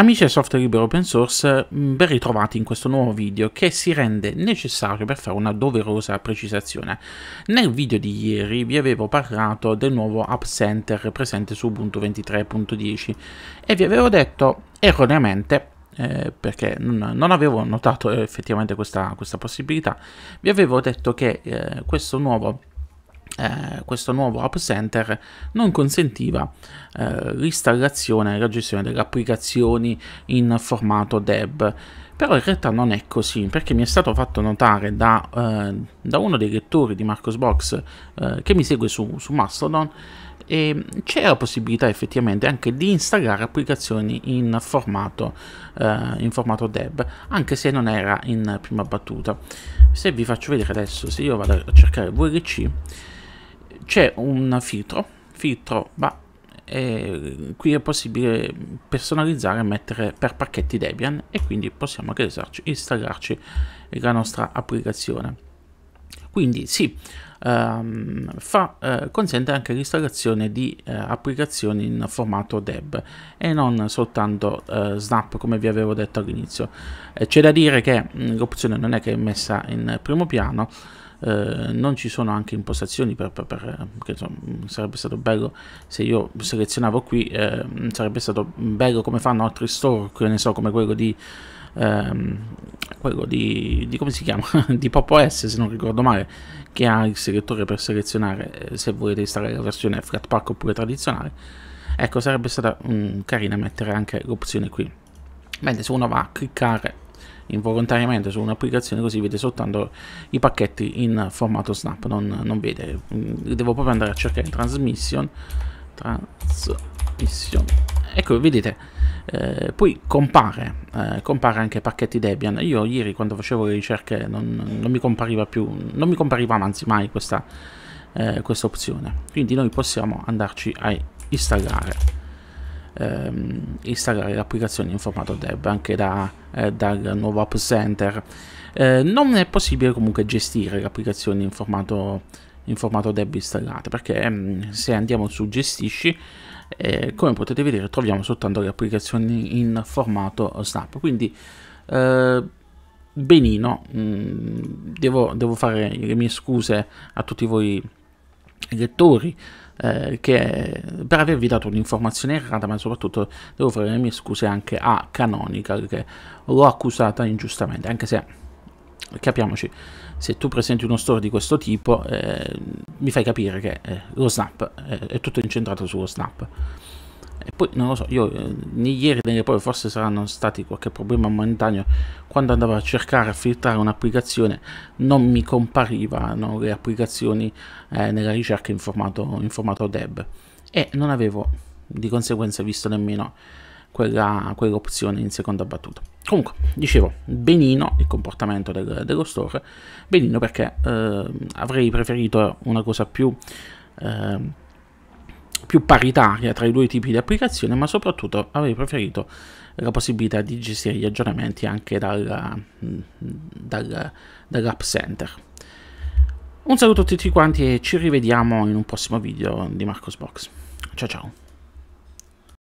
Amici del software libero open source, mm, ben ritrovati in questo nuovo video che si rende necessario per fare una doverosa precisazione. Nel video di ieri vi avevo parlato del nuovo App Center presente su Ubuntu 23.10 e vi avevo detto erroneamente eh, perché non, avevo notato effettivamente questa, questa possibilità, vi avevo detto che eh, questo nuovo eh, questo nuovo App Center non consentiva eh, l'installazione e la gestione delle applicazioni in formato DEB. Però in realtà non è così, perché mi è stato fatto notare da, eh, da uno dei lettori di Marcosbox eh, che mi segue su, su Mastodon, c'è la possibilità effettivamente anche di installare applicazioni in formato, eh, in formato DEB, anche se non era in prima battuta. Se vi faccio vedere adesso, se io vado a cercare VLC, c'è un filtro, filtro bah, eh, qui è possibile personalizzare e mettere per pacchetti Debian e quindi possiamo anche installarci la nostra applicazione. Quindi sì, ehm, fa, eh, consente anche l'installazione di eh, applicazioni in formato DEB e non soltanto eh, Snap come vi avevo detto all'inizio. Eh, c'è da dire che mm, l'opzione non è che è messa in primo piano, eh, non ci sono anche impostazioni per, per, per perché, eh, insomma, sarebbe stato bello se io selezionavo qui eh, mm, sarebbe stato bello come fanno altri store che ne so come quello di ehm, quello di, di, come si chiama di Pop OS se non ricordo male che ha il selettore per selezionare eh, se volete installare la versione Flatpak oppure tradizionale ecco sarebbe stata um, carina mettere anche l'opzione qui mentre se uno va a cliccare involontariamente su un'applicazione così vede soltanto i pacchetti in formato snap, non, non vede. Mm, devo proprio andare a cercare transmission, transmission. Ecco, vedete, eh, poi compare, eh, compare anche pacchetti Debian. Io ieri quando facevo le ricerche non, non mi compariva più, non mi compariva anzi mai questa, eh, questa opzione. Quindi noi possiamo andarci a installare ehm, installare l'applicazione in formato DEB anche da, eh, dal nuovo App Center. Eh, non è possibile comunque gestire le applicazioni in formato, in formato DEB installate perché ehm, se andiamo su gestisci eh, come potete vedere troviamo soltanto le applicazioni in formato snap quindi eh, benino mm, devo, devo fare le mie scuse a tutti voi lettori eh, che, per avervi dato un'informazione errata, ma soprattutto devo fare le mie scuse anche a Canonical che l'ho accusata ingiustamente, anche se capiamoci, se tu presenti uno store di questo tipo eh, mi fai capire che eh, lo snap eh, è tutto incentrato sullo snap. E poi non lo so, io eh, né ieri né poi forse saranno stati qualche problema momentaneo. Quando andavo a cercare a filtrare un'applicazione non mi comparivano le applicazioni eh, nella ricerca in formato, in formato DEB e non avevo di conseguenza visto nemmeno quella, quell'opzione in seconda battuta. Comunque, dicevo, benino il comportamento del, dello store, benino perché eh, avrei preferito una cosa più... Eh, più paritaria tra i due tipi di applicazione, ma soprattutto avrei preferito la possibilità di gestire gli aggiornamenti anche dal, mm, dal, dall'app center. Un saluto a tutti quanti e ci rivediamo in un prossimo video di Marcosbox. Ciao ciao!